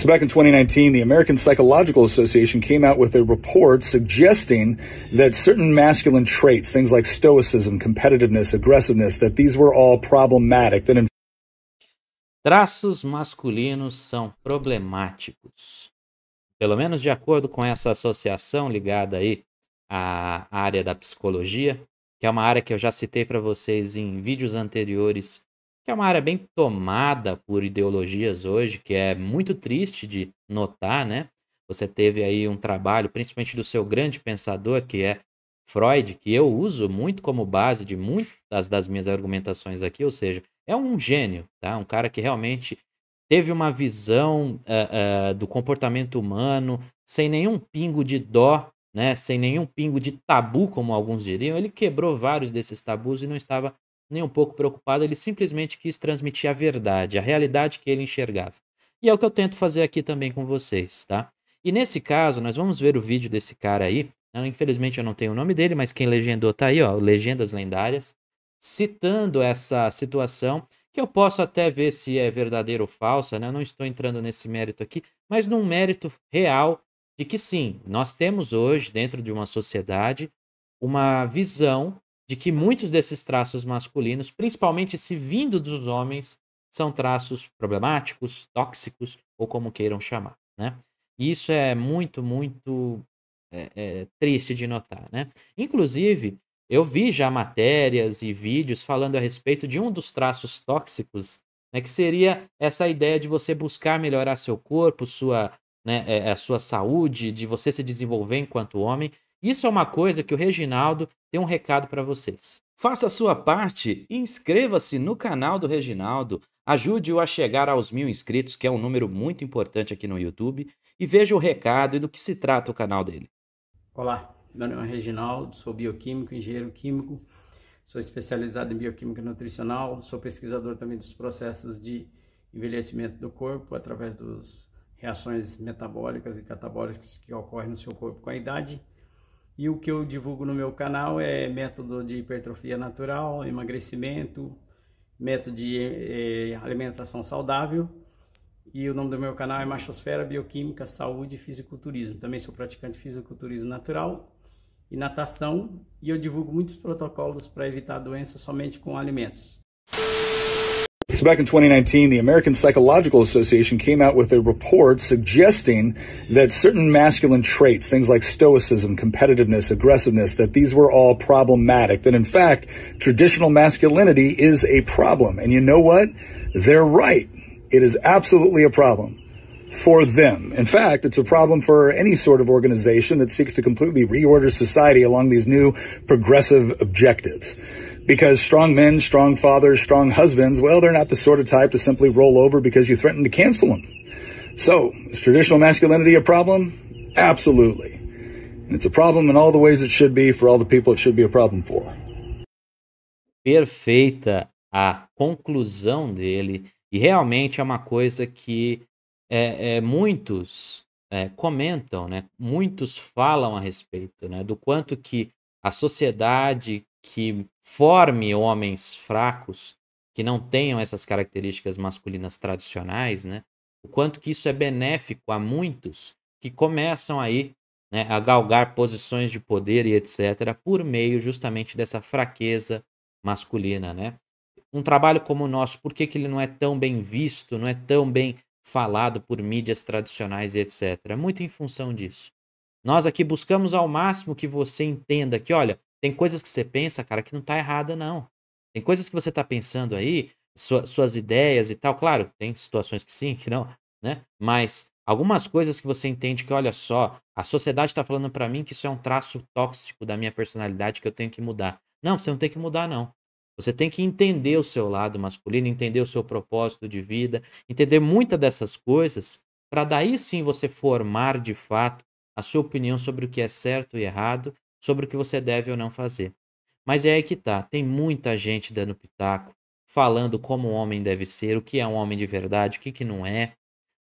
So back in 2019, the American Psychological Association came out with a report suggesting that certain masculine traits, things like stoicism, competitiveness, aggressiveness, that these were all problematic. That in Traços masculinos são problemáticos. Pelo menos de acordo com essa associação ligada aí à área da psicologia, que é uma área que eu já citei para vocês em vídeos anteriores que é uma área bem tomada por ideologias hoje, que é muito triste de notar, né? Você teve aí um trabalho, principalmente do seu grande pensador, que é Freud, que eu uso muito como base de muitas das minhas argumentações aqui, ou seja, é um gênio, tá? Um cara que realmente teve uma visão uh, uh, do comportamento humano sem nenhum pingo de dó, né? Sem nenhum pingo de tabu, como alguns diriam. Ele quebrou vários desses tabus e não estava nem um pouco preocupado, ele simplesmente quis transmitir a verdade, a realidade que ele enxergava. E é o que eu tento fazer aqui também com vocês, tá? E nesse caso, nós vamos ver o vídeo desse cara aí. Infelizmente eu não tenho o nome dele, mas quem legendou tá aí, ó, Legendas Lendárias, citando essa situação, que eu posso até ver se é verdadeira ou falsa, né? Eu não estou entrando nesse mérito aqui, mas num mérito real de que sim, nós temos hoje, dentro de uma sociedade, uma visão de que muitos desses traços masculinos, principalmente se vindo dos homens, são traços problemáticos, tóxicos, ou como queiram chamar. Né? E isso é muito, muito é, é, triste de notar. Né? Inclusive, eu vi já matérias e vídeos falando a respeito de um dos traços tóxicos, né, que seria essa ideia de você buscar melhorar seu corpo, sua, né, é, é a sua saúde, de você se desenvolver enquanto homem, isso é uma coisa que o Reginaldo tem um recado para vocês. Faça a sua parte, inscreva-se no canal do Reginaldo, ajude-o a chegar aos mil inscritos, que é um número muito importante aqui no YouTube, e veja o recado e do que se trata o canal dele. Olá, meu nome é Reginaldo, sou bioquímico, engenheiro químico, sou especializado em bioquímica nutricional, sou pesquisador também dos processos de envelhecimento do corpo através das reações metabólicas e catabólicas que ocorrem no seu corpo com a idade e o que eu divulgo no meu canal é método de hipertrofia natural, emagrecimento, método de eh, alimentação saudável. E o nome do meu canal é Machosfera Bioquímica, Saúde e Fisiculturismo. Também sou praticante de fisiculturismo natural e natação. E eu divulgo muitos protocolos para evitar doenças somente com alimentos. So back in 2019, the American Psychological Association came out with a report suggesting that certain masculine traits, things like stoicism, competitiveness, aggressiveness, that these were all problematic. That in fact, traditional masculinity is a problem. And you know what? They're right. It is absolutely a problem for them. In fact, it's a problem for any sort of organization that seeks to completely reorder society along these new progressive objectives. Because strong men, strong fathers, strong husbands, well, they're not the sort of type to simply roll over because you threaten to cancel them. So, is traditional masculinity a problem? Absolutely. And it's a problem in all the ways it should be for all the people it should be a problem for. Perfeita a conclusão dele. E realmente é uma coisa que é, é muitos é, comentam, né? muitos falam a respeito né? do quanto que a sociedade que forme homens fracos que não tenham essas características masculinas tradicionais, né? O quanto que isso é benéfico a muitos que começam aí né, a galgar posições de poder e etc por meio justamente dessa fraqueza masculina, né? Um trabalho como o nosso, por que, que ele não é tão bem visto, não é tão bem falado por mídias tradicionais e etc? Muito em função disso. Nós aqui buscamos ao máximo que você entenda que, olha, tem coisas que você pensa, cara, que não tá errada, não. Tem coisas que você tá pensando aí, sua, suas ideias e tal. Claro, tem situações que sim, que não, né? Mas algumas coisas que você entende que, olha só, a sociedade tá falando para mim que isso é um traço tóxico da minha personalidade que eu tenho que mudar. Não, você não tem que mudar, não. Você tem que entender o seu lado masculino, entender o seu propósito de vida, entender muitas dessas coisas, para daí sim você formar de fato a sua opinião sobre o que é certo e errado sobre o que você deve ou não fazer. Mas é aí que tá, tem muita gente dando pitaco, falando como um homem deve ser, o que é um homem de verdade, o que, que não é,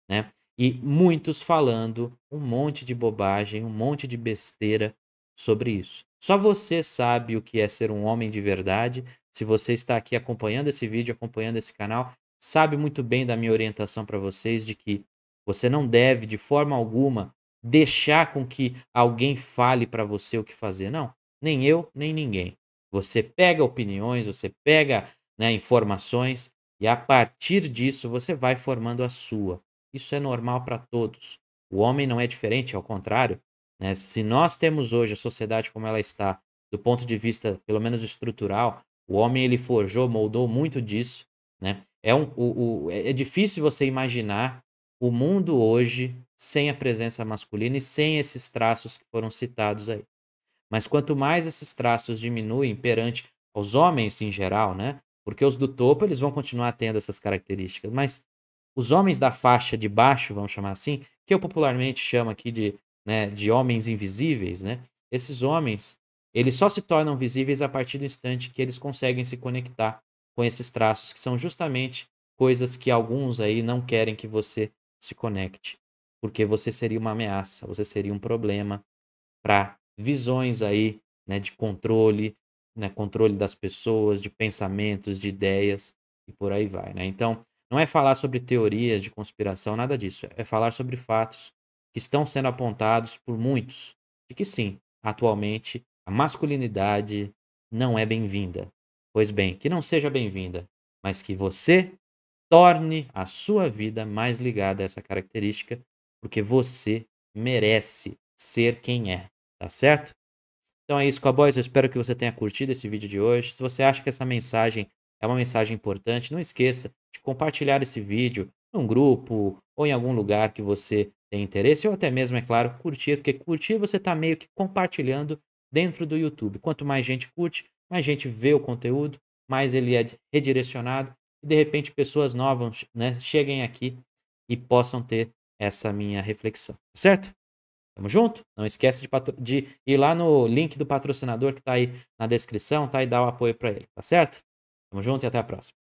né? E muitos falando um monte de bobagem, um monte de besteira sobre isso. Só você sabe o que é ser um homem de verdade. Se você está aqui acompanhando esse vídeo, acompanhando esse canal, sabe muito bem da minha orientação para vocês de que você não deve de forma alguma deixar com que alguém fale para você o que fazer. Não, nem eu, nem ninguém. Você pega opiniões, você pega né, informações e a partir disso você vai formando a sua. Isso é normal para todos. O homem não é diferente, ao contrário. Né? Se nós temos hoje a sociedade como ela está, do ponto de vista pelo menos estrutural, o homem ele forjou, moldou muito disso. Né? É, um, o, o, é difícil você imaginar o mundo hoje sem a presença masculina e sem esses traços que foram citados aí. Mas quanto mais esses traços diminuem perante os homens em geral, né? Porque os do topo eles vão continuar tendo essas características, mas os homens da faixa de baixo, vamos chamar assim, que eu popularmente chamo aqui de, né, de homens invisíveis, né? Esses homens, eles só se tornam visíveis a partir do instante que eles conseguem se conectar com esses traços que são justamente coisas que alguns aí não querem que você se conecte porque você seria uma ameaça, você seria um problema para visões aí, né, de controle, né, controle das pessoas, de pensamentos, de ideias e por aí vai, né? Então, não é falar sobre teorias de conspiração, nada disso, é falar sobre fatos que estão sendo apontados por muitos, de que sim, atualmente a masculinidade não é bem-vinda. Pois bem, que não seja bem-vinda, mas que você torne a sua vida mais ligada a essa característica porque você merece ser quem é, tá certo? Então é isso, Cowboys. Eu espero que você tenha curtido esse vídeo de hoje. Se você acha que essa mensagem é uma mensagem importante, não esqueça de compartilhar esse vídeo num grupo ou em algum lugar que você tem interesse, ou até mesmo, é claro, curtir, porque curtir você está meio que compartilhando dentro do YouTube. Quanto mais gente curte, mais gente vê o conteúdo, mais ele é redirecionado e de repente pessoas novas né, cheguem aqui e possam ter essa minha reflexão, tá certo? Tamo junto? Não esquece de, de, ir lá no link do patrocinador que tá aí na descrição, tá? E dar o apoio para ele, tá certo? Tamo junto e até a próxima.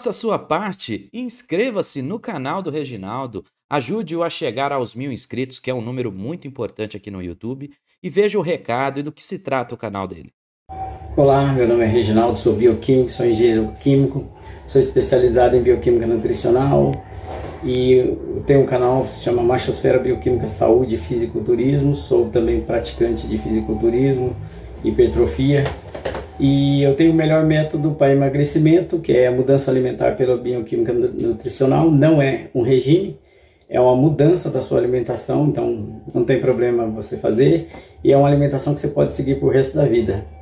Faça a sua parte e inscreva-se no canal do Reginaldo. Ajude-o a chegar aos mil inscritos, que é um número muito importante aqui no YouTube, e veja o recado e do que se trata o canal dele. Olá, meu nome é Reginaldo, sou bioquímico, sou engenheiro químico, sou especializado em bioquímica nutricional e tenho um canal que se chama Machosfera Bioquímica Saúde e Fisiculturismo, sou também praticante de fisiculturismo, hipertrofia e eu tenho o melhor método para emagrecimento, que é a mudança alimentar pela bioquímica nutricional. Não é um regime, é uma mudança da sua alimentação, então não tem problema você fazer. E é uma alimentação que você pode seguir para o resto da vida.